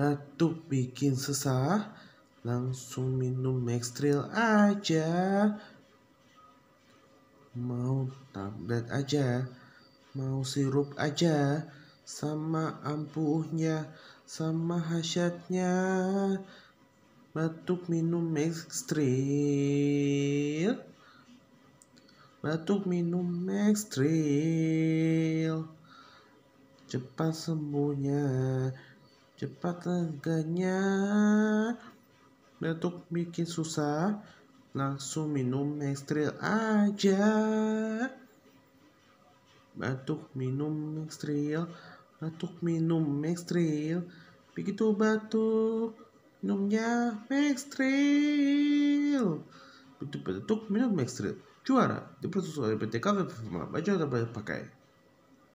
Batuk bikin sesah, langsung minum Maxtril aja. Mau tablet aja, mau sirup aja, sama ampuhnya, sama hasyatnya. Batuk minum Maxtril. Batuk minum Maxtril. Cepat sembuhnya cepat teganya untuk bikin susah langsung minum mixtril aja batuk minum mixtril batuk minum mixtril begitu batuk minumnya mixtril begitu batuk minum mixtril juara persusul oleh PT Kafe Performa baju dapat pakai